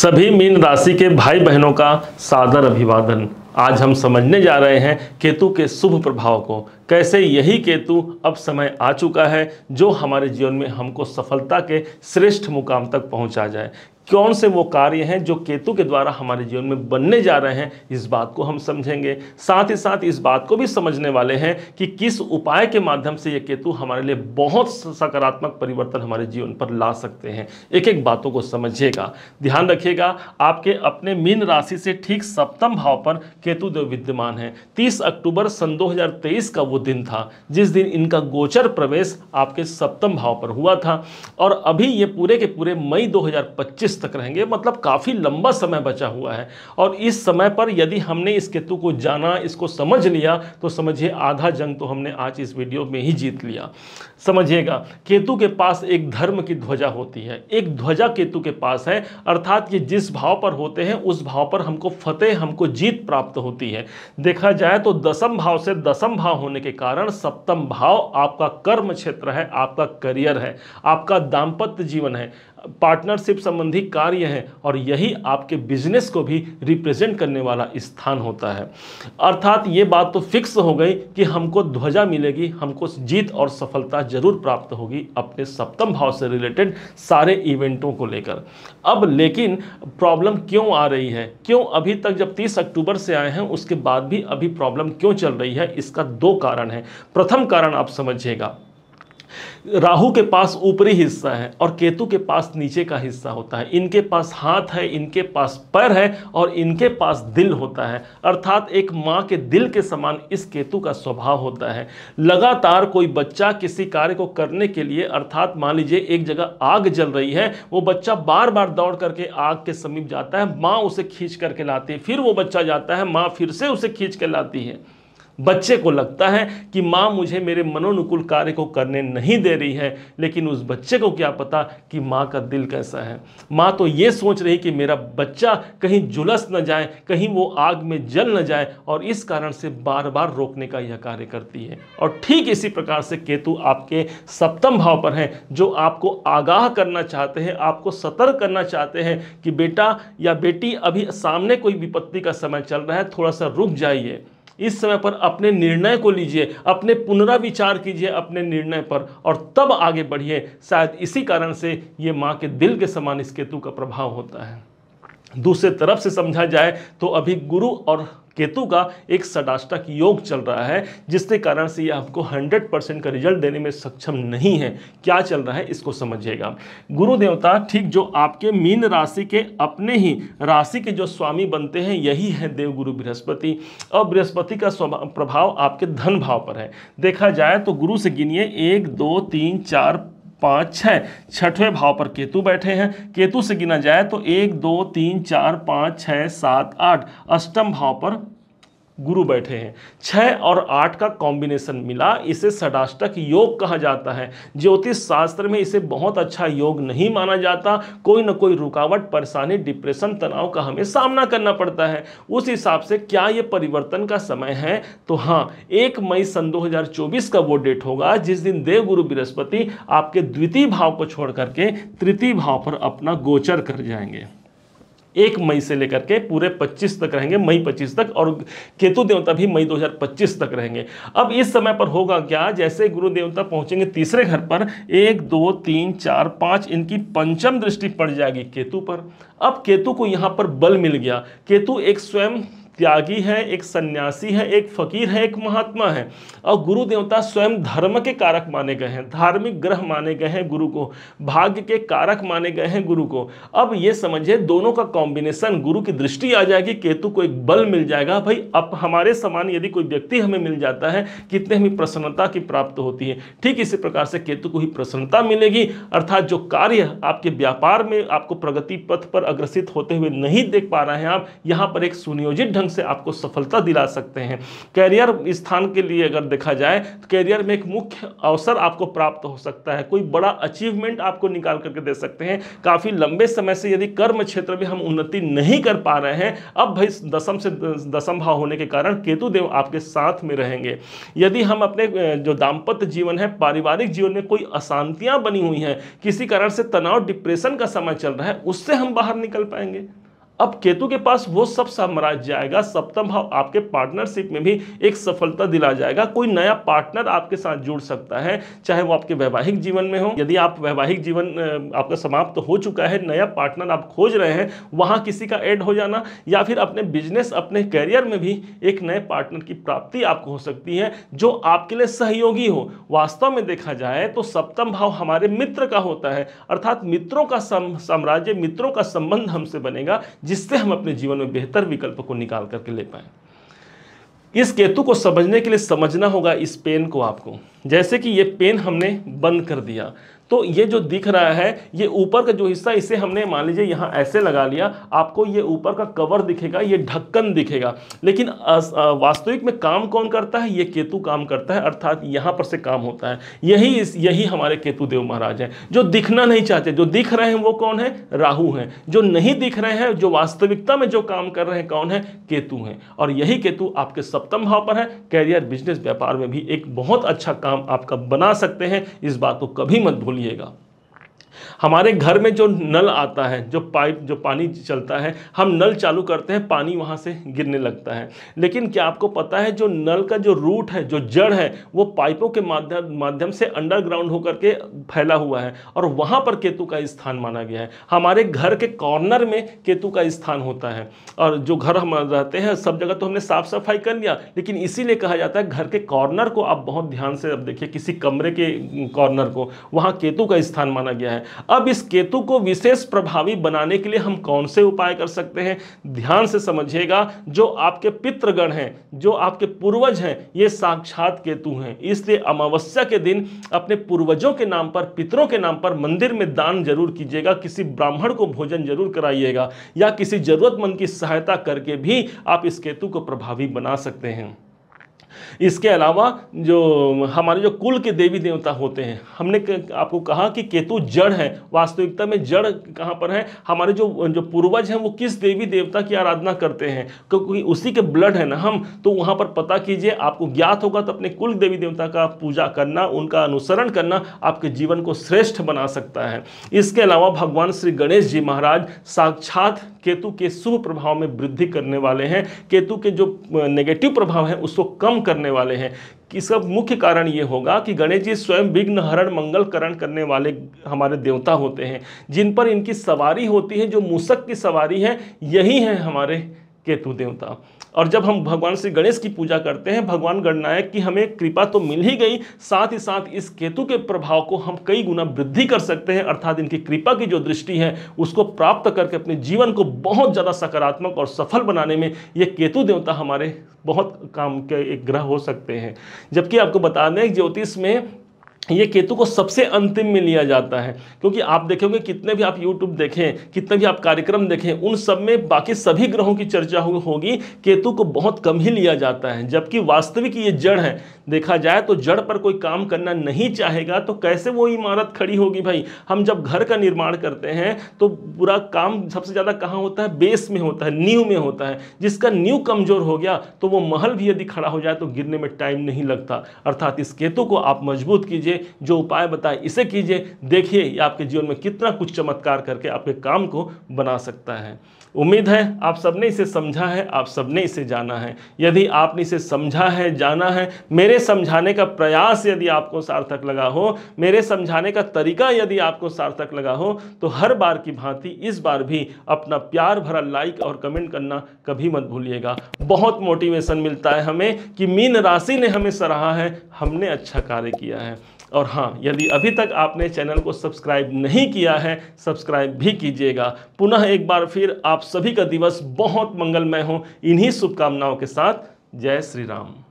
सभी मीन राशि के भाई बहनों का सादर अभिवादन आज हम समझने जा रहे हैं केतु के शुभ प्रभाव को कैसे यही केतु अब समय आ चुका है जो हमारे जीवन में हमको सफलता के श्रेष्ठ मुकाम तक पहुंचा जाए कौन से वो कार्य हैं जो केतु के द्वारा हमारे जीवन में बनने जा रहे हैं इस बात को हम समझेंगे साथ ही साथ इस बात को भी समझने वाले हैं कि किस उपाय के माध्यम से ये केतु हमारे लिए बहुत सकारात्मक परिवर्तन हमारे जीवन पर ला सकते हैं एक एक बातों को समझिएगा ध्यान रखिएगा आपके अपने मीन राशि से ठीक सप्तम भाव पर केतु विद्यमान है तीस अक्टूबर सन दो का वो दिन था जिस दिन इनका गोचर प्रवेश आपके सप्तम भाव पर हुआ था और अभी ये पूरे के पूरे मई दो 2024 तक रहेंगे मतलब काफ़ी लंबा समय बचा हुआ है और इस समय पर यदि हमने इस केतु को जाना इसको समझ लिया तो समझिए आधा जंग तो हमने आज इस वीडियो में ही जीत लिया समझिएगा केतु के पास एक धर्म की ध्वजा होती है एक ध्वजा केतु के पास है अर्थात ये जिस भाव पर होते हैं उस भाव पर हमको फतेह हमको जीत प्राप्त होती है देखा जाए तो दसम भाव से दसम भाव होने के कारण सप्तम भाव आपका कर्म क्षेत्र है आपका करियर है आपका दाम्पत्य जीवन है पार्टनरशिप संबंधी कार्य हैं और यही आपके बिजनेस को भी रिप्रेजेंट करने वाला स्थान होता है अर्थात ये बात तो फिक्स हो गई कि हमको ध्वजा मिलेगी हमको जीत और सफलता जरूर प्राप्त होगी अपने सप्तम भाव से रिलेटेड सारे इवेंटों को लेकर अब लेकिन प्रॉब्लम क्यों आ रही है क्यों अभी तक जब तीस अक्टूबर से आए हैं उसके बाद भी अभी प्रॉब्लम क्यों चल रही है इसका दो कारण है प्रथम कारण आप समझिएगा राहु के पास ऊपरी हिस्सा है और केतु के पास नीचे का हिस्सा होता है इनके पास हाथ है इनके पास पैर है और इनके पास दिल होता है अर्थात एक माँ के दिल के समान इस केतु का स्वभाव होता है लगातार कोई बच्चा किसी कार्य को करने के लिए अर्थात मान लीजिए एक जगह आग जल रही है वो बच्चा बार बार दौड़ करके आग के समीप जाता है माँ उसे खींच करके लाती है फिर वो बच्चा जाता है माँ फिर से उसे खींच कर लाती है बच्चे को लगता है कि माँ मुझे मेरे मनोनुकूल कार्य को करने नहीं दे रही है लेकिन उस बच्चे को क्या पता कि माँ का दिल कैसा है माँ तो ये सोच रही कि मेरा बच्चा कहीं जुलस न जाए कहीं वो आग में जल न जाए और इस कारण से बार बार रोकने का यह कार्य करती है और ठीक इसी प्रकार से केतु आपके सप्तम भाव पर हैं जो आपको आगाह करना चाहते हैं आपको सतर्क करना चाहते हैं कि बेटा या बेटी अभी सामने कोई विपत्ति का समय चल रहा है थोड़ा सा रुक जाइए इस समय पर अपने निर्णय को लीजिए अपने पुनराविचार कीजिए अपने निर्णय पर और तब आगे बढ़िए शायद इसी कारण से ये माँ के दिल के समान इस केतु का प्रभाव होता है दूसरे तरफ से समझा जाए तो अभी गुरु और केतु का एक सडाष्टक योग चल रहा है जिसके कारण से ये आपको 100 परसेंट का रिजल्ट देने में सक्षम नहीं है क्या चल रहा है इसको समझिएगा गुरु देवता ठीक जो आपके मीन राशि के अपने ही राशि के जो स्वामी बनते हैं यही है देव गुरु बृहस्पति और बृहस्पति का प्रभाव आपके धन भाव पर है देखा जाए तो गुरु से गिनिए एक दो तीन चार पाँच छः छठवें भाव पर केतु बैठे हैं केतु से गिना जाए तो एक दो तीन चार पाँच छः सात आठ अष्टम भाव पर गुरु बैठे हैं छः और आठ का कॉम्बिनेशन मिला इसे षडाष्टक योग कहा जाता है ज्योतिष शास्त्र में इसे बहुत अच्छा योग नहीं माना जाता कोई ना कोई रुकावट परेशानी डिप्रेशन तनाव का हमें सामना करना पड़ता है उस हिसाब से क्या ये परिवर्तन का समय है तो हाँ एक मई सन 2024 का वो डेट होगा जिस दिन देव गुरु बृहस्पति आपके द्वितीय भाव को छोड़ करके तृतीय भाव पर अपना गोचर कर जाएंगे एक मई से लेकर के पूरे 25 तक रहेंगे मई 25 तक और केतु देवता भी मई 2025 तक रहेंगे अब इस समय पर होगा क्या जैसे गुरु देवता पहुंचेंगे तीसरे घर पर एक दो तीन चार पाँच इनकी पंचम दृष्टि पड़ जाएगी केतु पर अब केतु को यहाँ पर बल मिल गया केतु एक स्वयं त्यागी है एक सन्यासी है एक फकीर है एक महात्मा है और गुरु देवता स्वयं धर्म के कारक माने गए हैं धार्मिक ग्रह माने गए हैं गुरु को भाग्य के कारक माने गए हैं गुरु को अब ये समझिए दोनों का कॉम्बिनेशन गुरु की दृष्टि आ जाएगी केतु को एक बल मिल जाएगा भाई अब हमारे समान यदि कोई व्यक्ति हमें मिल जाता है कितने हमें प्रसन्नता की प्राप्त होती है ठीक इसी प्रकार से केतु को ही प्रसन्नता मिलेगी अर्थात जो कार्य आपके व्यापार में आपको प्रगति पथ पर अग्रसित होते हुए नहीं देख पा रहे हैं आप यहाँ पर एक सुनियोजित ढंग ढंग से आपको सफलता दिला सकते हैं कैरियर स्थान के लिए अगर देखा जाए तो कैरियर में एक मुख्य अवसर आपको प्राप्त हो सकता है कोई बड़ा अचीवमेंट आपको निकाल करके दे सकते हैं काफ़ी लंबे समय से यदि कर्म क्षेत्र में हम उन्नति नहीं कर पा रहे हैं अब भाई दसम से दसम भाव होने के कारण केतु देव आपके साथ में रहेंगे यदि हम अपने जो दाम्पत्य जीवन है पारिवारिक जीवन में कोई अशांतियां बनी हुई हैं किसी कारण से तनाव डिप्रेशन का समय चल रहा है उससे हम बाहर निकल पाएंगे अब केतु के पास वो सब साम्राज्य आएगा सप्तम भाव आपके पार्टनरशिप में भी एक सफलता दिला जाएगा कोई नया पार्टनर आपके साथ जुड़ सकता है चाहे वो आपके वैवाहिक जीवन में हो यदि आप वैवाहिक जीवन आपका समाप्त तो हो चुका है नया पार्टनर आप खोज रहे हैं वहाँ किसी का ऐड हो जाना या फिर अपने बिजनेस अपने करियर में भी एक नए पार्टनर की प्राप्ति आपको हो सकती है जो आपके लिए सहयोगी हो वास्तव में देखा जाए तो सप्तम भाव हमारे मित्र का होता है अर्थात मित्रों का साम्राज्य मित्रों का संबंध हमसे बनेगा जिससे हम अपने जीवन में बेहतर विकल्प को निकाल करके ले पाए इस केतु को समझने के लिए समझना होगा इस पेन को आपको जैसे कि ये पेन हमने बंद कर दिया तो ये जो दिख रहा है ये ऊपर का जो हिस्सा इसे हमने मान लीजिए यहाँ ऐसे लगा लिया आपको ये ऊपर का कवर दिखेगा ये ढक्कन दिखेगा लेकिन वास्तविक में काम कौन करता है ये केतु काम करता है अर्थात यहाँ पर से काम होता है यही इस यही हमारे केतु देव महाराज हैं जो दिखना नहीं चाहते जो दिख रहे हैं वो कौन है राहू हैं जो नहीं दिख रहे हैं जो वास्तविकता में जो काम कर रहे हैं कौन है केतु हैं और यही केतु आपके सप्तम भाव पर है कैरियर बिजनेस व्यापार में भी एक बहुत अच्छा काम आपका बना सकते हैं इस बात को कभी मत भूलिए 耶格。हमारे घर में जो नल आता है जो पाइप जो पानी चलता है हम नल चालू करते हैं पानी वहाँ से गिरने लगता है लेकिन क्या आपको पता है जो नल का जो रूट है जो जड़ है वो पाइपों के माध्यम माध्यम से अंडरग्राउंड होकर के फैला हुआ है और वहाँ पर केतु का स्थान माना गया है हमारे घर के कॉर्नर में केतु का स्थान होता है और जो घर हम रहते हैं सब जगह तो हमने साफ सफाई कर लिया लेकिन इसीलिए कहा जाता है घर के कॉर्नर को आप बहुत ध्यान से अब देखिए किसी कमरे के कॉर्नर को वहाँ केतु का स्थान माना गया है अब इस केतु को विशेष प्रभावी बनाने के लिए हम कौन से उपाय कर सकते हैं ध्यान से समझिएगा जो आपके पितृगण हैं जो आपके पूर्वज हैं ये साक्षात केतु हैं इसलिए अमावस्या के दिन अपने पूर्वजों के नाम पर पितरों के नाम पर मंदिर में दान जरूर कीजिएगा किसी ब्राह्मण को भोजन जरूर कराइएगा या किसी जरूरतमंद की सहायता करके भी आप इस केतु को प्रभावी बना सकते हैं इसके अलावा जो हमारे जो कुल के देवी देवता होते हैं हमने आपको कहा कि केतु जड़ है वास्तविकता में जड़ कहाँ पर है हमारे जो जो पूर्वज हैं वो किस देवी देवता की आराधना करते हैं क्योंकि उसी के ब्लड है ना हम तो वहाँ पर पता कीजिए आपको ज्ञात होगा तो अपने कुल देवी देवता का पूजा करना उनका अनुसरण करना आपके जीवन को श्रेष्ठ बना सकता है इसके अलावा भगवान श्री गणेश जी महाराज साक्षात केतु के शुभ प्रभाव में वृद्धि करने वाले हैं केतु के जो नेगेटिव प्रभाव है उसको कम करने वाले हैं इसका मुख्य कारण ये होगा कि गणेश जी स्वयं विघ्न हरण मंगल करण करने वाले हमारे देवता होते हैं जिन पर इनकी सवारी होती है जो मूसक की सवारी है यही है हमारे केतु देवता और जब हम भगवान श्री गणेश की पूजा करते हैं भगवान गणनायक की हमें कृपा तो मिल ही गई साथ ही साथ इस केतु के प्रभाव को हम कई गुना वृद्धि कर सकते हैं अर्थात इनकी कृपा की जो दृष्टि है उसको प्राप्त करके अपने जीवन को बहुत ज़्यादा सकारात्मक और सफल बनाने में ये केतु देवता हमारे बहुत काम के एक ग्रह हो सकते हैं जबकि आपको बता दें ज्योतिष में ये केतु को सबसे अंतिम में लिया जाता है क्योंकि आप देखोगे कितने भी आप YouTube देखें कितने भी आप कार्यक्रम देखें उन सब में बाकी सभी ग्रहों की चर्चा होगी केतु को बहुत कम ही लिया जाता है जबकि वास्तविक ये जड़ है देखा जाए तो जड़ पर कोई काम करना नहीं चाहेगा तो कैसे वो इमारत खड़ी होगी भाई हम जब घर का निर्माण करते हैं तो पूरा काम सबसे ज़्यादा कहाँ होता है बेस में होता है न्यू में होता है जिसका न्यू कमज़ोर हो गया तो वो महल भी यदि खड़ा हो जाए तो गिरने में टाइम नहीं लगता अर्थात इस केतु को आप मजबूत कीजिए कीजिए जो उपाय बताए इसे कीजिए देखिए आपके जीवन में कितना कुछ चमत्कार करके आपके काम को बना सकता है उम्मीद है आप सबने इसे समझा है आप सबने इसे जाना है यदि आपने इसे समझा है जाना है मेरे समझाने का प्रयास यदि आपको सार्थक लगा हो मेरे समझाने का तरीका यदि आपको सार्थक लगा हो तो हर बार की भांति इस बार भी अपना प्यार भरा लाइक और कमेंट करना कभी मत भूलिएगा बहुत मोटिवेशन मिलता है हमें कि मीन राशि ने हमें सराहा है हमने अच्छा कार्य किया है और हाँ यदि अभी तक आपने चैनल को सब्सक्राइब नहीं किया है सब्सक्राइब भी कीजिएगा पुनः एक बार फिर आप सभी का दिवस बहुत मंगलमय हो इन्हीं शुभकामनाओं के साथ जय श्री राम